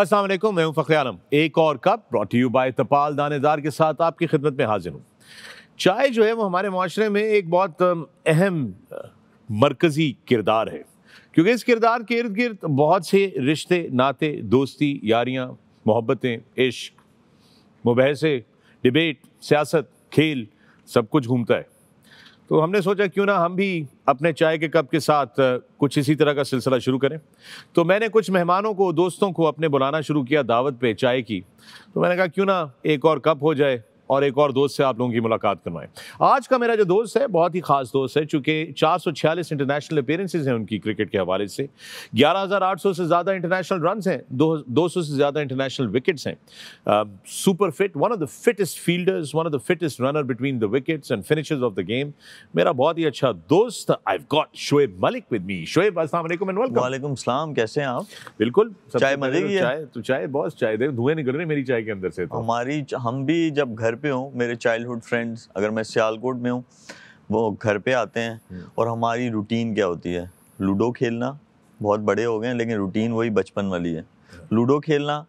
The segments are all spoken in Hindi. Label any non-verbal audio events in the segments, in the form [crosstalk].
असलम मैं हूं फ़खर आलम एक और cup brought you by Tapal Danedar के साथ आपकी खिदमत में हाजिर हूँ चाय जो है वो हमारे माशरे में एक बहुत अहम मरकज़ी किरदार है क्योंकि इस किरदार के इर्द गिर्द बहुत से रिश्ते नाते दोस्ती यारियाँ मोहब्बतें इश्क मुबहसे डिबेट सियासत खेल सब कुछ घूमता है तो हमने सोचा क्यों ना हम भी अपने चाय के कप के साथ कुछ इसी तरह का सिलसिला शुरू करें तो मैंने कुछ मेहमानों को दोस्तों को अपने बुलाना शुरू किया दावत पे चाय की तो मैंने कहा क्यों ना एक और कप हो जाए और एक और दोस्त से आप लोगों की मुलाकात करवाएं आज का मेरा जो दोस्त है बहुत ही खास दोस्त है चूंकि चार सौ छियालीस इंटरनेशनल अपेयरेंसेज हैं उनकी क्रिकेट के हवाले से ग्यारह हज़ार आठ सौ से ज़्यादा इंटरनेशनल रन हैं दो सौ से ज़्यादा इंटरनेशनल विकेट्स हैं super fit one of the fittest fielders one of the fittest runner between the wickets and finishes of the game मेरा बहुत ही अच्छा दोस्त I got Shoaib Malik with me Shoaib Aslam and welcome वालेकुम सलाम कैसे हैं आप बिल्कुल चाय मजे की चाय तो चाय बॉस चाय दे धुएं निकल रहे मेरी चाय के अंदर से तो हमारी हम भी जब घर पे हूँ मेरे चाइल्डहुड फ्रेंड्स अगर मैं सियालकोट में हूँ वो घर पे आते हैं हम्म। और हमारी रूटीन क्या होती है लूडो खेलना बहुत बड़े हो गए हैं लेकिन रूटीन वही बचपन वाली है लूडो हाँ। खेलना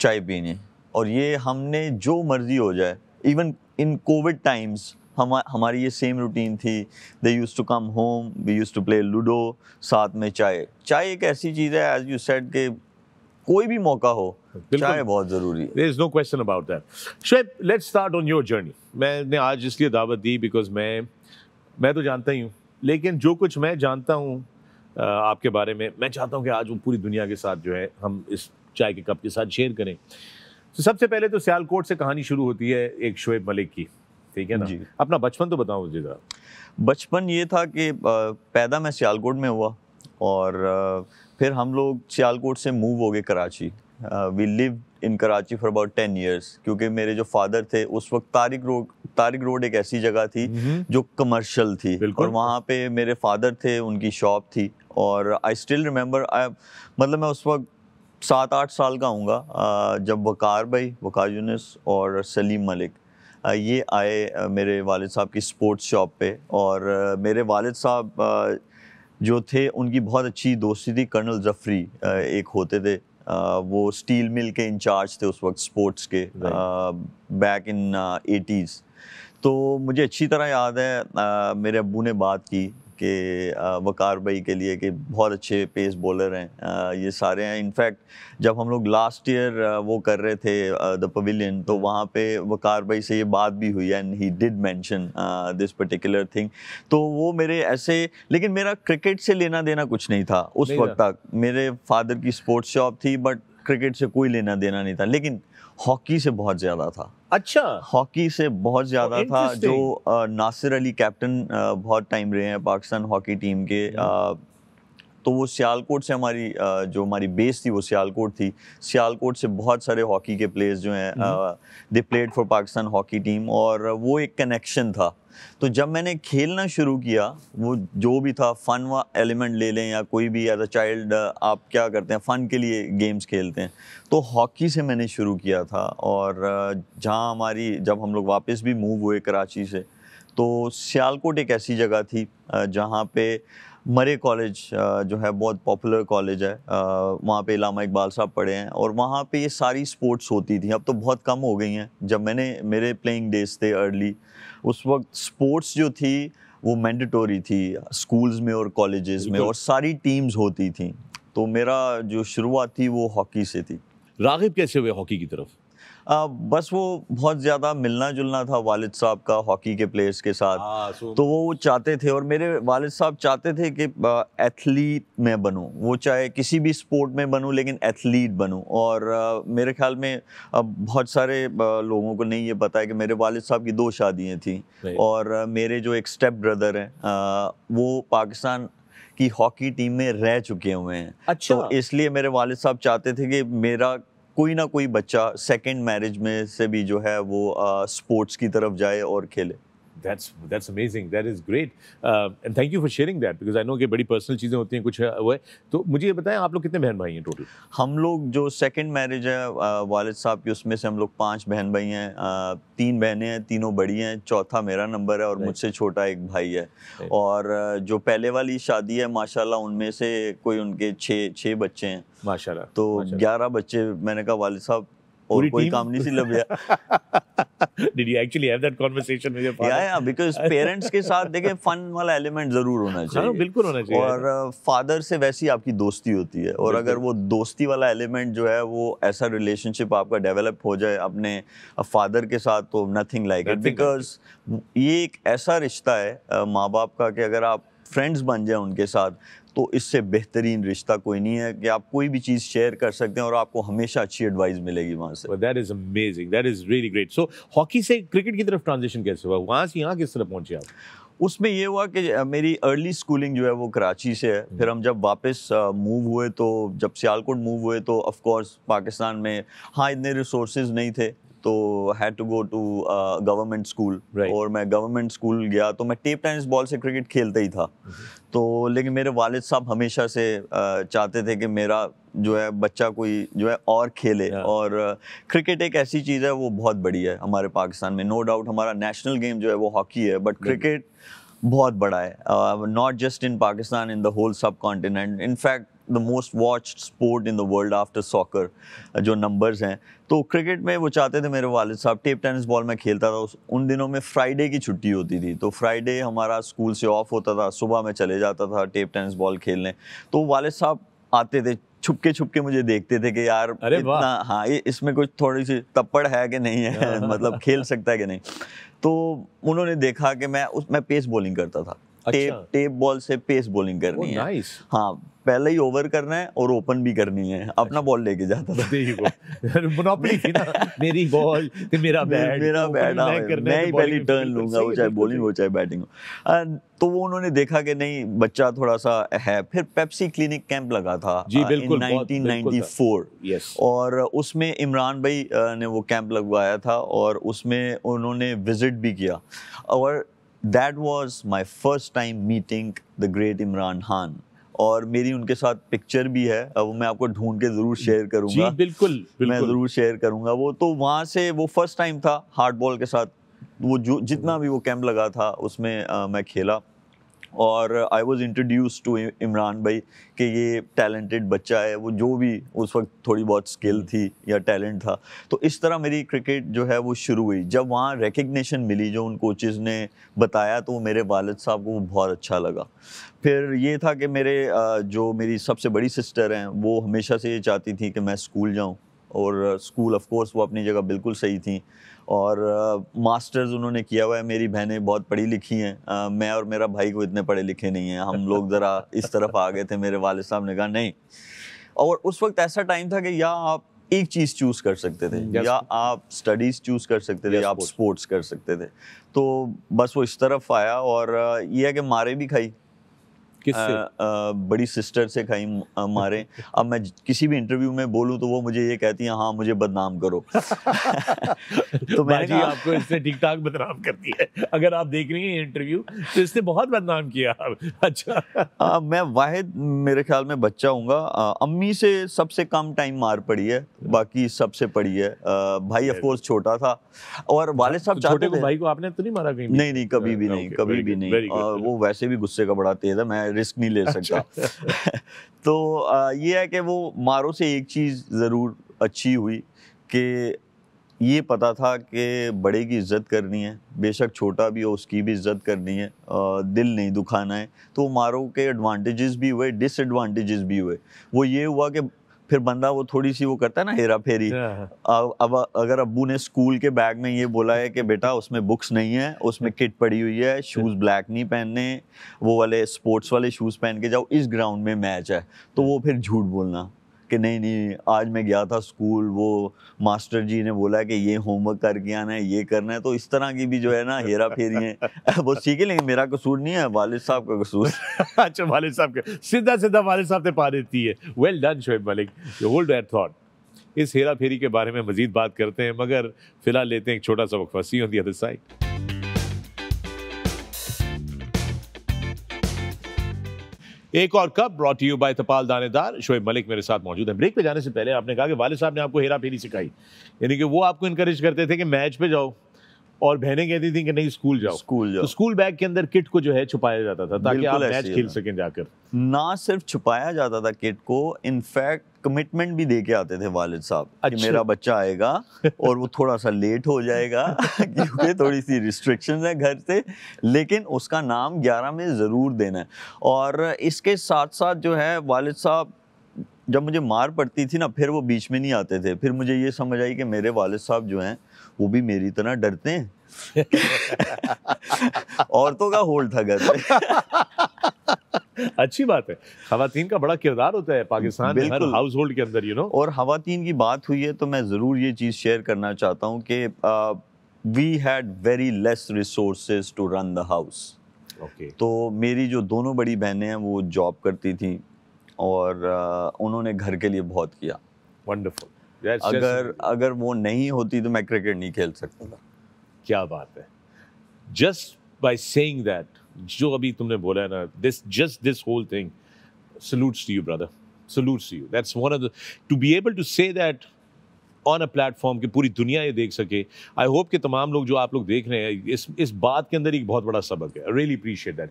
चाय पीने और ये हमने जो मर्जी हो जाए इवन इन कोविड टाइम्स हम हमारी ये सेम रूटीन थी they use to come home we use to play ludo साथ में चाय चाय एक ऐसी चीज़ है एज यू सेड के कोई भी मौका हो चाय बहुत जरूरी है is no question about that let's start on your journey मैंने आज इसलिए दावत दी बिकॉज मैं मैं तो जानता ही हूँ लेकिन जो कुछ मैं जानता हूँ आपके बारे में मैं चाहता हूँ कि आज वो पूरी दुनिया के साथ जो है हम इस चाय के कप के साथ शेयर करें तो सबसे पहले तो सियालकोट से कहानी शुरू होती है एक शुएब मलिक की ठीक है ना जी अपना बचपन तो बताओ मुझे जरा बचपन ये था कि पैदा मैं सियालकोट में हुआ और फिर हम लोग सियालकोट से मूव हो गए Karachi we live in Karachi for about ten years क्योंकि मेरे जो फादर थे उस वक्त तारिक रोड तारिक रोड एक ऐसी जगह थी mm-hmm. जो कमर्शियल थी और वहाँ पे मेरे फादर थे उनकी शॉप थी और आई स्टिल रिमेंबर मतलब मैं उस वक्त सात आठ साल का हूँगा uh, जब वकार भाई वकार यूनिस और सलीम मलिक uh, ये आए uh, मेरे वालिद साहब की स्पोर्ट्स शॉप पे और मेरे वालिद साहब जो थे उनकी बहुत अच्छी दोस्ती थी कर्नल जफरी एक होते थे वो स्टील मिल के इंचार्ज थे उस वक्त स्पोर्ट्स के बैक इन एटीज़ तो मुझे अच्छी तरह याद है आ, मेरे अबू ने बात की कि वकार भाई के लिए कि बहुत अच्छे पेस बॉलर हैं ये सारे हैं इनफैक्ट जब हम लोग लास्ट ईयर वो कर रहे थे द पवेलियन तो वहाँ पे वकार भाई से ये बात भी हुई and he did mention this particular thing तो वो मेरे ऐसे लेकिन मेरा क्रिकेट से लेना देना कुछ नहीं था उस वक्त तक मेरे फादर की स्पोर्ट्स शॉप थी बट क्रिकेट से कोई लेना देना नहीं था लेकिन हॉकी से बहुत ज़्यादा था अच्छा हॉकी से बहुत तो ज़्यादा था जो नासिर अली कैप्टन बहुत टाइम रहे हैं पाकिस्तान हॉकी टीम के हम्म। तो वो सियालकोट से हमारी जो हमारी बेस थी वो सियालकोट थी सियालकोट से बहुत सारे हॉकी के प्लेयर्स जो हैं they played for Pakistan hockey team और वो एक कनेक्शन था तो जब मैंने खेलना शुरू किया वो जो भी था फ़न व एलिमेंट ले लें या कोई भी एज अ चाइल्ड आप क्या करते हैं फ़न के लिए गेम्स खेलते हैं तो हॉकी से मैंने शुरू किया था और जहाँ हमारी जब हम लोग वापस भी मूव हुए कराची से तो सियालकोट एक ऐसी जगह थी जहाँ पे मरे कॉलेज जो है बहुत पॉपुलर कॉलेज है वहाँ पे इलामा इकबाल साहब पढ़े हैं और वहाँ पे ये सारी स्पोर्ट्स होती थी अब तो बहुत कम हो गई हैं जब मैंने मेरे प्लेइंग डेज थे अर्ली उस वक्त स्पोर्ट्स जो थी वो मैंडेटोरी थी स्कूल्स में और कॉलेजेस में और सारी टीम्स होती थी तो मेरा जो शुरुआत थी वो हॉकी से थी रागिब कैसे हुए हॉकी की तरफ बस वो बहुत ज़्यादा मिलना जुलना था वालिद साहब का हॉकी के प्लेयर्स के साथ आ, हाँ, तो वो चाहते थे और मेरे वालिद साहब चाहते थे कि एथलीट मैं बनूँ वो चाहे किसी भी स्पोर्ट में बनूँ लेकिन एथलीट बनूँ और आ, मेरे ख्याल में अब बहुत सारे लोगों को नहीं ये पता है कि मेरे वालिद साहब की दो शादियाँ थी और मेरे जो एक स्टेप ब्रदर हैं वो पाकिस्तान की हॉकी टीम में रह चुके हुए हैं अच्छा तो इसलिए मेरे वालिद साहब चाहते थे कि मेरा कोई ना कोई बच्चा सेकेंड मैरिज में से भी जो है वो स्पोर्ट्स की तरफ जाए और खेले that's that's amazing that is great Uh, and thank you for sharing that because I know कि बड़ी पर्सनल चीज़ें होती हैं कुछ वो है तो मुझे ये बताएं आप लोग कितने बहन भाई हैं टोटल हम लोग जो सेकेंड मैरिज है वालिद साहब की उसमें से हम लोग पाँच बहन भाई हैं तीन बहनें हैं तीनों बड़ी हैं चौथा मेरा नंबर है और मुझसे छोटा एक भाई है और जो पहले वाली शादी है माशाल्लाह उनमें से कोई उनके छः छः बच्चे हैं माशाल्लाह तो ग्यारह बच्चे मैंने कहा वालिद साहब और कोई काम नहीं गया did you actually have that conversation with your father या बिकॉज़ पेरेंट्स के साथ देखें फन वाला एलिमेंट जरूर होना हाँ, चाहिए बिल्कुल होना चाहिए और फादर uh, से वैसी आपकी दोस्ती होती है और अगर वो दोस्ती वाला एलिमेंट जो है वो ऐसा रिलेशनशिप आपका डेवलप हो जाए अपने फादर uh, के साथ तो नथिंग लाइक इट बिकॉज ये एक ऐसा रिश्ता है uh, माँ बाप का कि अगर आप फ्रेंड्स बन जाए उनके साथ तो इससे बेहतरीन रिश्ता कोई नहीं है कि आप कोई भी चीज़ शेयर कर सकते हैं और आपको हमेशा अच्छी एडवाइस मिलेगी वहाँ से that is amazing that is really great so hockey से क्रिकेट की तरफ ट्रांजिशन कैसे हुआ वहाँ से यहाँ किस तरह पहुँचे आप उसमें यह हुआ कि मेरी अर्ली स्कूलिंग जो है वो कराची से है फिर हम जब वापस मूव हुए तो जब सियालकोट मूव हुए तो ऑफ कोर्स पाकिस्तान में हाँ इतने रिसोर्सेज नहीं थे तो had to go to government school और मैं गवर्नमेंट स्कूल गया तो मैं टेप टेनिस बॉल से क्रिकेट खेलता ही था mm-hmm. तो लेकिन मेरे वालिद साहब हमेशा से uh, चाहते थे कि मेरा जो है बच्चा कोई जो है और खेले और क्रिकेट uh, एक ऐसी चीज़ है वो बहुत बड़ी है हमारे पाकिस्तान में नो no डाउट हमारा नेशनल गेम जो है वो हॉकी है बट क्रिकेट बहुत बड़ा है not just in Pakistan in the whole subcontinent in fact the most watch sport in the world after soccer जो नंबर्स हैं तो क्रिकेट में वो चाहते थे मेरे वालिद साहब टेप टेनिस बॉल में खेलता था उन दिनों में फ्राइडे की छुट्टी होती थी तो फ्राइडे हमारा स्कूल से ऑफ होता था सुबह में चले जाता था टेप टेनिस बॉल खेलने तो वालिद साहब आते थे छुपके छुपके मुझे देखते थे कि यार इतना हाँ ये इसमें कुछ थोड़ी सी तप्पड़ है कि नहीं है [laughs] मतलब खेल सकता है कि नहीं तो उन्होंने देखा कि मैं उस मैं पेस बॉलिंग करता था टेप टेप बॉल से पेस बॉलिंग करनी है नाइस हाँ पहले ही ओवर करना है और ओपन भी करनी है अपना बॉल अच्छा। लेके जाता था देखो मोनोपोली [laughs] थी ना [laughs] मेरी बॉल फिर मेरा बैट मेरा बैट हाँ मैं तो ही पहले टर्न लूंगा वो चाहे बॉलिंग हो चाहे बैटिंग हो तो वो उन्होंने देखा कि नहीं बच्चा थोड़ा सा है फिर पेप्सी क्लिनिक कैंप लगा था जी बिल्कुल और उसमें इमरान भाई ने वो कैंप लगवाया था और उसमें उन्होंने विजिट भी किया और that was my first time meeting the great Imran Khan और मेरी उनके साथ पिक्चर भी है वो मैं आपको ढूंढ के ज़रूर शेयर जी, बिल्कुल, बिल्कुल मैं ज़रूर शेयर करूँगा वो तो वहाँ से वो फर्स्ट टाइम था हार्ड बॉल के साथ वो जो जितना भी वो कैंप लगा था उसमें आ, मैं खेला और I was introduce to Imran भाई कि ये टैलेंटेड बच्चा है वो जो भी उस वक्त थोड़ी बहुत स्किल थी या टैलेंट था तो इस तरह मेरी क्रिकेट जो है वो शुरू हुई जब वहाँ रिकग्निशन मिली जो उन कोचेज़ ने बताया तो मेरे वालद साहब को वो बहुत अच्छा लगा फिर ये था कि मेरे जो मेरी सबसे बड़ी सिस्टर हैं वो हमेशा से ये चाहती थी कि मैं स्कूल जाऊँ और स्कूल ऑफ कोर्स वो अपनी जगह बिल्कुल सही थी और मास्टर्स उन्होंने किया हुआ है मेरी बहनें बहुत पढ़ी लिखी हैं मैं और मेरा भाई को इतने पढ़े लिखे नहीं हैं हम लोग ज़रा इस तरफ आ गए थे मेरे वाले साहब ने कहा नहीं और उस वक्त ऐसा टाइम था कि या आप एक चीज़ चूज़ कर सकते थे yes. या आप स्टडीज़ चूज़ कर सकते थे yes, या आप स्पोर्ट्स कर सकते थे तो बस वो इस तरफ आया और ये है कि मारे भी खाई किससे बड़ी सिस्टर से खाई मारे अब मैं किसी भी इंटरव्यू में बोलूं तो वो मुझे ये कहती है हाँ मुझे बदनाम करो [laughs] तो मैंने कहा आपको इससे ठीक ठाक बदनाम करती है अगर आप देख रही हैं इंटरव्यू तो इसने बहुत बदनाम किया अच्छा आ, मैं वाहिद मेरे ख्याल में बच्चा हूँ अम्मी से सबसे कम टाइम मार पड़ी है बाकी सबसे पड़ी है भाई ऑफकोर्स छोटा था और वाले साहब चाहते थे भाई को आपने तो नहीं मारा कहीं नहीं नहीं कभी भी नहीं कभी भी नहीं वो वैसे भी गुस्से का बड़ा तेज है मैं रिस्क नहीं ले अच्छा। सकता [laughs] तो ये है कि वो मारो से एक चीज़ ज़रूर अच्छी हुई कि ये पता था कि बड़े की इज्जत करनी है बेशक छोटा भी हो उसकी भी इज्जत करनी है दिल नहीं दुखाना है तो मारो के एडवांटेजेस भी हुए डिसएडवांटेजेस भी हुए वो ये हुआ कि फिर बंदा वो थोड़ी सी वो करता है ना हेरा फेरी हाँ, हाँ। अब अगर अबू ने स्कूल के बैग में ये बोला है कि बेटा उसमें बुक्स नहीं है उसमें किट पड़ी हुई है शूज़ हाँ। ब्लैक नहीं पहनने वो वाले स्पोर्ट्स वाले शूज़ पहन के जाओ इस ग्राउंड में मैच है तो वो फिर झूठ बोलना कि नहीं नहीं आज मैं गया था स्कूल वो मास्टर जी ने बोला कि ये होमवर्क करके आना है ये करना है तो इस तरह की भी जो है ना हेरा फेरी है [laughs] वो सीखे लेकिन मेरा कसूर नहीं है वालिद साहब का कसूर [laughs] अच्छा वालिद साहब का सीधा सीधा वालिद साहब से पा देती है well done Shoaib Malik hold your thought इस हेरा फेरी के बारे में मजीद बात करते हैं मगर फिलहाल लेते हैं एक छोटा सा वक्फा see on the other side एक और cup brought you by Tapal Danedar Shoaib Malik मेरे साथ मौजूद है ब्रेक पे जाने से पहले आपने कहा कि वाले साहब ने आपको हेरा फेरी सिखाई यानी कि वो आपको इनक्रेज करते थे कि मैच पे जाओ और बहनें कहती थी कि नहीं स्कूल जाओ स्कूल जाओ तो स्कूल बैग के अंदर किट को जो है छुपाया जाता था ताकि आप मैच खेल सकें जाकर ना सिर्फ छुपाया जाता था किट को इनफैक्ट कमिटमेंट भी दे के आते थे वालिद साहब अच्छा। कि मेरा बच्चा आएगा और वो थोड़ा सा लेट हो जाएगा [laughs] क्योंकि थोड़ी सी रिस्ट्रिक्शन है घर से लेकिन उसका नाम ग्यारह में ज़रूर देना है और इसके साथ साथ जो है वालिद साहब जब मुझे मार पड़ती थी ना फिर वो बीच में नहीं आते थे फिर मुझे ये समझ आई कि मेरे वालद साहब जो हैं वो भी मेरी तरह डरते हैं [laughs] औरतों का होल्ड था घर [laughs] [laughs] अच्छी बात है खातन का बड़ा किरदार होता है पाकिस्तान में हर हाउस होल्ड के अंदर यू नो और खातन की बात हुई है तो मैं ज़रूर ये चीज़ शेयर करना चाहता हूँ कि we had very less resource to run the house तो मेरी जो दोनों बड़ी बहनें हैं वो जॉब करती थी और उन्होंने घर के लिए बहुत किया वंडरफुल अगर अगर वो नहीं होती तो मैं क्रिकेट नहीं खेल सकता था क्या बात है जस्ट बाई सेइंग दैट जो अभी तुमने बोला है ना this just this whole thing salutes to you brother salutes to you that's one of the to be able to say that on a platform कि पूरी दुनिया ये देख सके आई होप कि तमाम लोग जो आप लोग देख रहे हैं इस इस बात के अंदर एक बहुत बड़ा सबक है रियली अप्रिशिएट दैट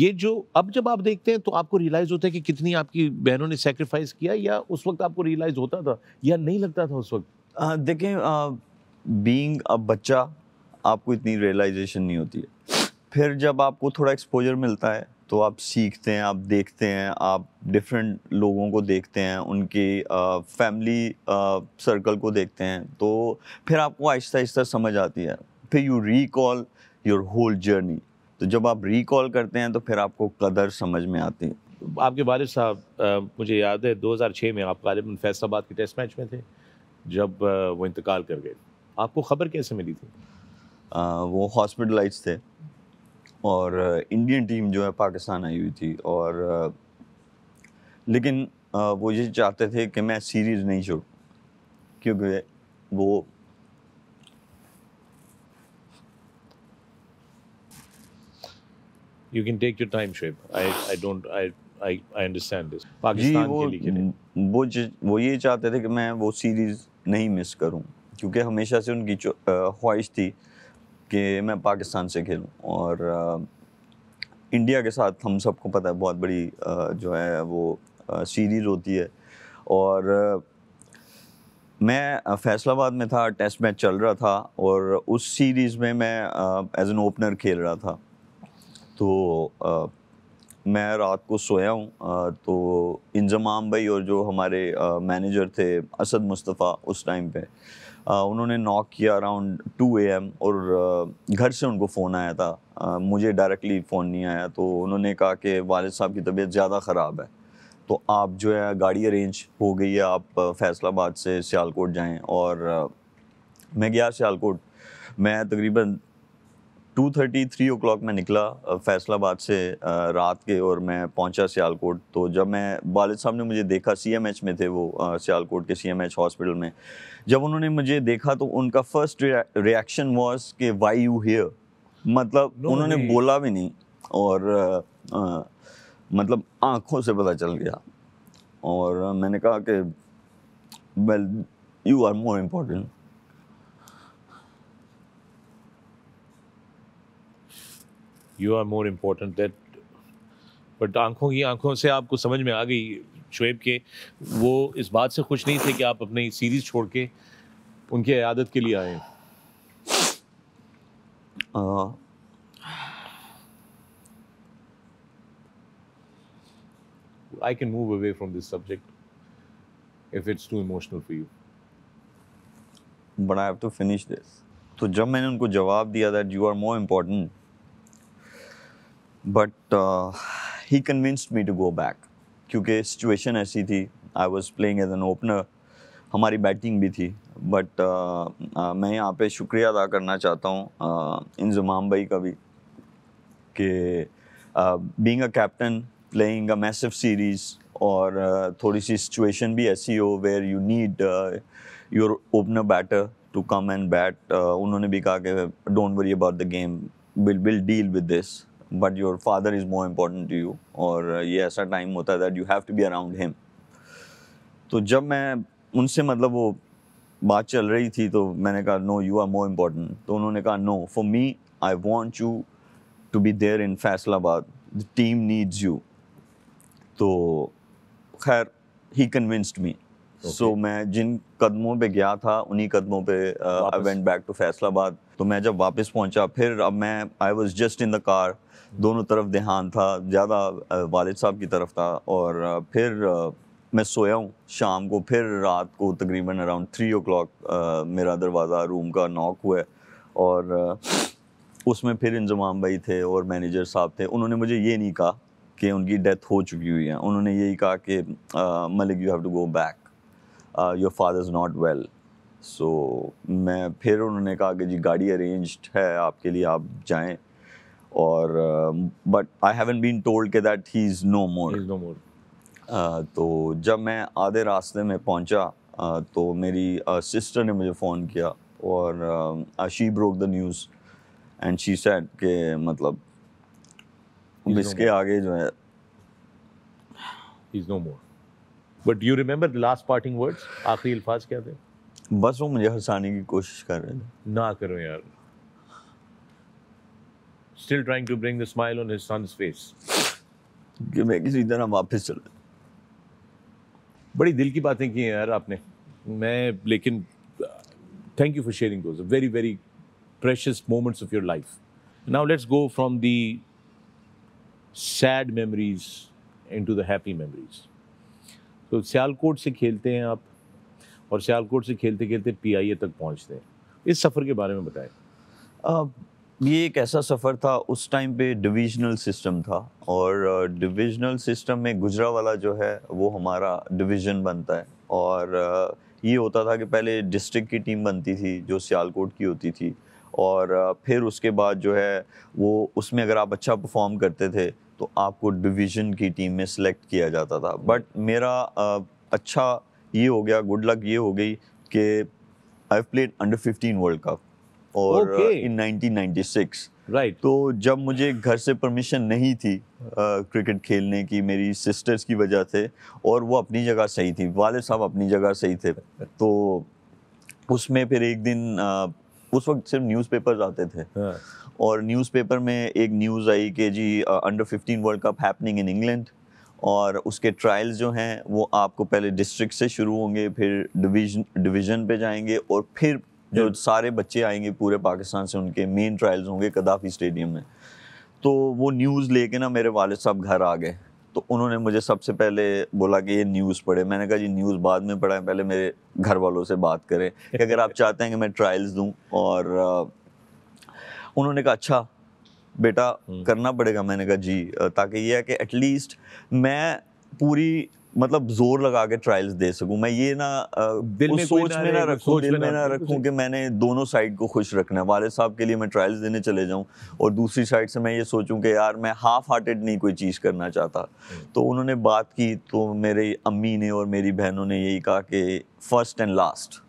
ये जो अब जब आप देखते हैं तो आपको रियलाइज़ होता है कि कितनी आपकी बहनों ने सेक्रीफाइस किया या उस वक्त आपको रियलाइज़ होता था या नहीं लगता था उस वक्त देखें बींग अ बच्चा आपको इतनी रियलाइजेशन नहीं होती है फिर जब आपको थोड़ा एक्सपोजर मिलता है तो आप सीखते हैं आप देखते हैं आप डिफरेंट लोगों को देखते हैं उनकी फैमिली सर्कल को देखते हैं तो फिर आपको आहिस्ता आहिस्ता समझ आती है फिर you recall your whole journey तो जब आप रिकॉल करते हैं तो फिर आपको कदर समझ में आती है आपके वालिद साहब मुझे याद है 2006 में आप गालिबा फैसलाबाद के टेस्ट मैच में थे जब वो इंतकाल कर गए आपको खबर कैसे मिली थी आ, वो हॉस्पिटलाइज थे और इंडियन टीम जो है पाकिस्तान आई हुई थी और लेकिन वो ये चाहते थे कि मैं सीरीज़ नहीं छोड़ क्योंकि वो you can take your time shape I I don't I I I understand this Pakistan के लिए वो वो ये चाहते थे कि मैं वो सीरीज़ नहीं मिस करूं क्योंकि हमेशा से उनकी ख्वाहिश थी कि मैं पाकिस्तान से खेलूँ और इंडिया के साथ हम सबको पता है बहुत बड़ी जो है वो सीरीज़ होती है और मैं फैसलाबाद में था टेस्ट मैच चल रहा था और उस सीरीज़ में मैं एज एन ओपनर खेल रहा था तो आ, मैं रात को सोया हूँ तो इंजमाम भाई और जो हमारे मैनेजर थे असद मुस्तफ़ा उस टाइम पे उन्होंने नॉक किया अराउंड टू ए और घर से उनको फ़ोन आया था मुझे डायरेक्टली फ़ोन नहीं आया तो उन्होंने कहा कि वालद साहब की तबीयत ज़्यादा ख़राब है तो आप जो है गाड़ी अरेंज हो गई है आप फैसलाबाद से सियालकोट जाएं और मैं गया सियालकोट मैं तकरीबन two thirty three o'clock में निकला फैसलाबाद से रात के और मैं पहुंचा सियालकोट तो जब मैं वालद साहब ने मुझे देखा सीएमएच में थे वो सियालकोट के सीएमएच हॉस्पिटल में जब उन्होंने मुझे देखा तो उनका फर्स्ट रिएक्शन वॉज के वाई यू हेयर मतलब no उन्होंने बोला भी नहीं और आ, आ, मतलब आँखों से पता चल गया और मैंने कहा कि well you are more important you are more important that but आंखों की आंखों से आपको समझ में आ गई शुएब के वो इस बात से खुश नहीं थे कि आप अपनी सीरीज छोड़ के उनकी आदत के लिए आए आई I can move away from this subject if it's too emotional for you. But I have to finish this. तो जब मैंने उनको जवाब दिया that you are more important but he convinced me to go back क्योंकि सिचुएशन ऐसी थी I was playing as an opener हमारी बैटिंग भी थी बट uh, uh, मैं यहाँ पे शुक्रिया अदा करना चाहता हूँ uh, इंजमाम भाई का भी कि being a captain playing a massive series और uh, थोड़ी सी सिचुएशन भी ऐसी हो where you need your opener batter to come and bat उन्होंने भी कहा कि don't worry about the game will will deal with this but your father is more important to you और ये ऐसा टाइम होता है that you have to be around him तो जब मैं उनसे मतलब वो बात चल रही थी तो मैंने कहा no you are more important तो उन्होंने कहा no for me I want you to be there in Faisalabad the team needs you तो खैर he convinced me so okay. so, मैं जिन कदमों पे गया था उन्हीं कदमों पे I went back to Faisalabad तो मैं जब वापस पहुंचा फिर अब मैं I was just in the car दोनों तरफ ध्यान था ज़्यादा uh, वालिद साहब की तरफ था और uh, फिर uh, मैं सोया हूँ शाम को फिर रात को तकरीबन अराउंड थ्री ओ क्लाक मेरा दरवाज़ा रूम का नॉक हुआ और उसमें फिर इंजमाम भाई थे और मैनेजर साहब थे उन्होंने मुझे ये नहीं कहा कि उनकी डेथ हो चुकी हुई है उन्होंने यही कहा कि Malik you have to go back your father is not well so मैं फिर उन्होंने कहा कि जी गाड़ी अरेंज है आपके लिए आप जाएँ और but I haven't been told के that he is no more no more तो जब मैं आधे रास्ते में पहुंचा uh, तो मेरी सिस्टर uh, ने मुझे फ़ोन किया और she broke the news and she said के मतलब इसके आगे जो है is no more But do you remember the last parting words? आखिरी अल्फाज क्या थे बस वो मुझे की कोशिश कर रहे थे ना करो यार Still trying to bring the smile on his son's face. कि मैं किसी तरह वापस चला बड़ी दिल की बातें की हैं यार आपने मैं लेकिन thank you for sharing those very very precious moments of your life now let's go from the sad memories into the happy memories तो सियालकोट से खेलते हैं आप और सियालकोट से खेलते खेलते ए तक पहुँचते हैं इस सफ़र के बारे में बताए ये एक ऐसा सफ़र था उस टाइम पे डिविजनल सिस्टम था और डिविजनल सिस्टम में गुजरा वाला जो है वो हमारा डिवीज़न बनता है और ये होता था कि पहले डिस्ट्रिक्ट की टीम बनती थी जो सियालकोट की होती थी और फिर उसके बाद जो है वो उसमें अगर आप अच्छा परफॉर्म करते थे तो आपको डिवीजन की टीम में सिलेक्ट किया जाता था बट मेरा आ, अच्छा ये हो गया गुड लक ये हो गई कि I played under 15 world cup और इन okay. 1996 right right. तो जब मुझे घर से परमिशन नहीं थी क्रिकेट खेलने की मेरी सिस्टर्स की वजह से और वो अपनी जगह सही थी वाले साहब अपनी जगह सही थे तो उसमें फिर एक दिन उस वक्त सिर्फ न्यूज़पेपर्स आते थे हाँ. और न्यूज़पेपर में एक न्यूज़ आई कि जी under fifteen world cup happening in England और उसके ट्रायल्स जो हैं वो आपको पहले डिस्ट्रिक्ट से शुरू होंगे फिर डिवीजन डिवीजन पे जाएंगे और फिर जो हम्म। सारे बच्चे आएंगे पूरे पाकिस्तान से उनके मेन ट्रायल्स होंगे कदाफी स्टेडियम में तो वो न्यूज़ लेके ना मेरे वालद साहब घर आ गए तो उन्होंने मुझे सबसे पहले बोला कि ये न्यूज़ पढ़े मैंने कहा जी न्यूज़ बाद में पढ़ा है पहले मेरे घर वालों से बात करें कि अगर आप [laughs] चाहते हैं कि मैं ट्रायल्स दूँ और उन्होंने कहा अच्छा बेटा हम्म। करना पड़ेगा मैंने कहा जी ताकि ये है कि एटलीस्ट मैं पूरी मतलब जोर लगा के ट्रायल्स दे सकूं मैं ये ना दिल में सोच में ना रखूं दिल में ना रखूं कि मैंने दोनों साइड को खुश रखना है वाले साहब के लिए मैं ट्रायल्स देने चले जाऊं और दूसरी साइड से मैं ये सोचूं कि यार मैं हाफ हार्टेड नहीं कोई चीज़ करना चाहता हम्म। तो उन्होंने बात की तो मेरे अम्मी ने और मेरी बहनों ने यही कहा कि फर्स्ट एंड लास्ट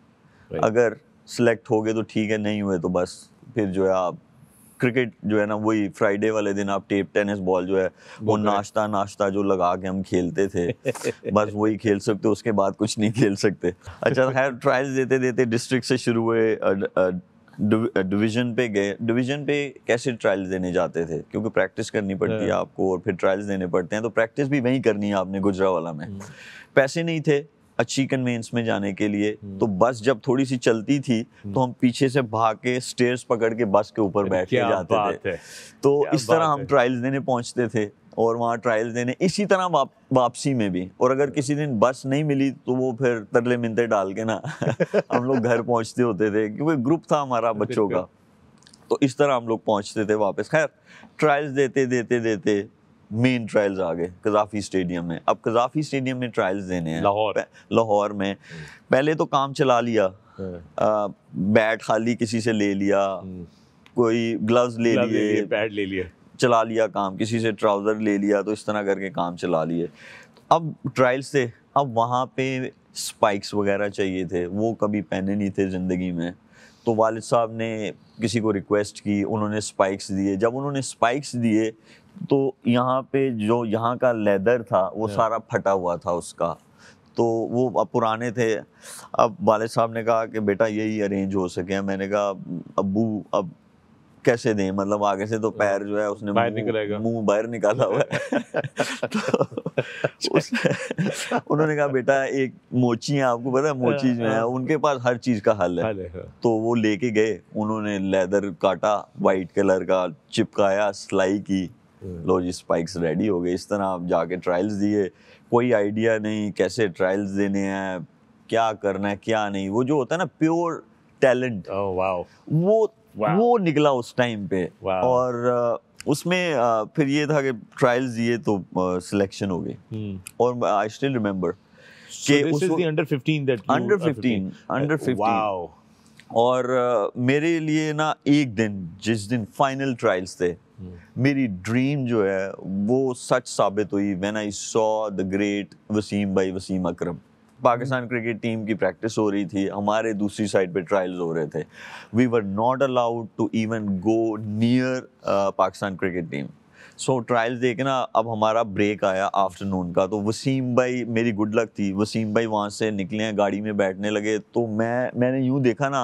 अगर सिलेक्ट हो गए तो ठीक है नहीं हुए तो बस फिर जो है आप क्रिकेट जो है ना वही फ्राइडे वाले दिन आप टेप टेनिस बॉल जो है वो नाश्ता नाश्ता जो लगा के हम खेलते थे बस वही खेल सकते उसके बाद कुछ नहीं खेल सकते अच्छा [laughs] खैर ट्रायल्स देते देते डिस्ट्रिक्ट से शुरू हुए डिवीजन पे गए डिवीजन पे कैसे ट्रायल्स देने जाते थे क्योंकि प्रैक्टिस करनी पड़ती है हाँ। आपको और फिर ट्रायल्स देने पड़ते हैं तो प्रैक्टिस भी वहीं करनी है आपने गुजरा वाला में हम्म। पैसे नहीं थे अच्छी कन्वेंस में जाने के लिए हम्म। तो बस जब थोड़ी सी चलती थी हम्म। तो हम पीछे से भाग के स्टेयर्स पकड़ के बस के ऊपर बैठ के जाते थे तो इस तरह हम ट्रायल्स देने पहुंचते थे और वहाँ ट्रायल्स देने इसी तरह वाप, वापसी में भी और अगर किसी दिन बस नहीं मिली तो वो फिर तरले मिनते डाल के ना [laughs] हम लोग घर पहुँचते होते थे क्योंकि ग्रुप था हमारा बच्चों का तो इस तरह हम लोग पहुँचते थे वापस खैर ट्रायल्स देते देते देते मेन ट्रायल्स आ गए कजाफी स्टेडियम में अब कजाफी स्टेडियम में ट्रायल्स देने हैं लाहौर लाहौर में पहले तो काम चला लिया बैट हाँ। खाली किसी से ले लिया हम्म। कोई ग्लव्स ले लिए पैड ले लिया चला लिया काम किसी से ट्राउज़र ले लिया तो इस तरह करके काम चला लिए अब ट्रायल्स थे अब वहाँ पे स्पाइक्स वगैरह चाहिए थे वो कभी पहने नहीं थे ज़िंदगी में तो वालिद साहब ने किसी को रिक्वेस्ट की उन्होंने स्पाइक्स दिए जब उन्होंने स्पाइक्स दिए तो यहाँ पे जो यहाँ का लेदर था वो सारा फटा हुआ था उसका तो वो अब पुराने थे अब वाले साहब ने कहा कि बेटा यही अरेंज हो सके मैंने कहा अबू अब कैसे दें मतलब आगे से तो पैर जो है उसने मुंह बाहर निकाला हुआ है [laughs] तो उस [laughs] उन्होंने कहा बेटा एक मोची है आपको पता है मोची जो है उनके पास हर चीज़ का हल है हाँ। तो वो लेके गए उन्होंने लेदर काटा वाइट कलर का चिपकाया सिलाई की लो जी स्पाइक्स रेडी हो गए इस तरह आप जाके ट्रायल्स दिए कोई आइडिया नहीं कैसे ट्रायल्स देने हैं क्या करना है क्या नहीं वो जो होता है ना प्योर टैलेंट oh, wow. वो wow. वो निकला उस टाइम पे wow. और uh, उसमें uh, फिर ये था कि ट्रायल्स दिए तो सिलेक्शन uh, हो गए hmm. और आई स्टिल रिमेम्बर और मेरे लिए ना एक दिन जिस दिन फाइनल ट्रायल्स थे मेरी ड्रीम जो है वो सच साबित हुई when I saw the great Wasim भाई वसीम अकरम पाकिस्तान क्रिकेट टीम की प्रैक्टिस हो रही थी हमारे दूसरी साइड पे ट्रायल्स हो रहे थे we were not allowed to even go near Pakistan cricket team so trials देखना अब हमारा ब्रेक आया आफ्टरनून का तो वसीम भाई मेरी गुड लक थी वसीम भाई वहाँ से निकले हैं गाड़ी में बैठने लगे तो मैं मैंने यूँ देखा ना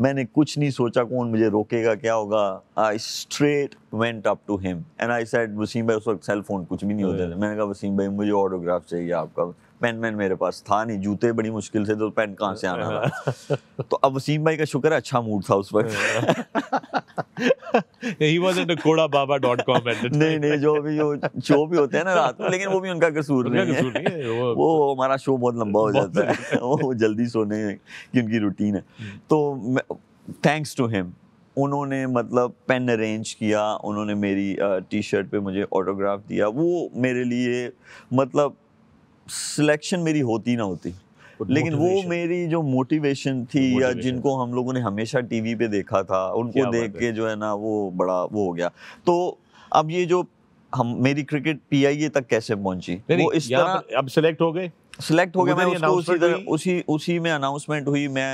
मैंने कुछ नहीं सोचा कौन मुझे रोकेगा क्या होगा I straight went up to him and I said Wasim भाई उस वक्त सेल फ़ोन कुछ भी नहीं होते थे मैंने कहा वसीम भाई मुझे ऑटोग्राफ चाहिए आपका पेन मैन मेरे पास था नहीं जूते बड़ी मुश्किल से तो पेन कहाँ से आना था [laughs] तो अब वसीम भाई का शुक्र अच्छा मूड था उस वक्त [laughs] [laughs] he was wasn't a kodababa.com at the time. नहीं नहीं जो भी जो शो भी होते हैं ना रात को लेकिन वो भी उनका कसूर नहीं है, वो हमारा शो बहुत लंबा हो जाता है वो जल्दी सोने की उनकी रूटीन है हम्म। तो थैंक्स टू हिम उन्होंने मतलब पेन अरेंज किया उन्होंने मेरी टी शर्ट पे मुझे ऑटोग्राफ दिया वो मेरे लिए मतलब सिलेक्शन मेरी होती ना होती लेकिन वो मेरी जो मोटिवेशन थी या जिनको हम लोगों ने हमेशा टीवी पे देखा था उनको देख के जो है ना वो बड़ा वो हो गया तो अब ये जो हम मेरी क्रिकेट पीआईए तक कैसे पहुंची वो इस तरह अब सिलेक्ट हो गए सिलेक्ट हो गया मैं उसको उसी तरह उसी उसी में अनाउंसमेंट हुई मैं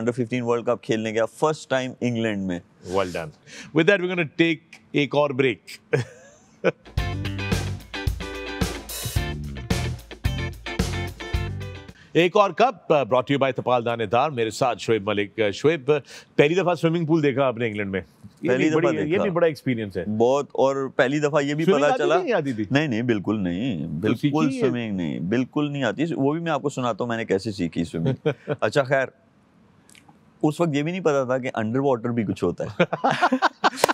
अंडर 15 वर्ल्ड कप खेलने गया फर्स्ट टाइम इंग्लैंड में well done with that we gonna take एक और ब्रेक [laughs] एक और cup brought you by Tapal Danedar मेरे साथ शुएब मलिक शुएब पहली दफा स्विमिंग पूल देखा आपने इंग्लैंड में पहली दफा ये भी बड़ा एक्सपीरियंस है बहुत और पहली दफा ये भी पता चला नहीं आती थी नहीं नहीं बिल्कुल नहीं बिल्कुल स्विमिंग नहीं बिल्कुल नहीं आती वो भी मैं आपको सुनाता हूँ मैंने कैसे सीखी स्विमिंग [laughs] अच्छा खैर उस वक्त ये भी नहीं पता था कि अंडर वाटर भी कुछ होता है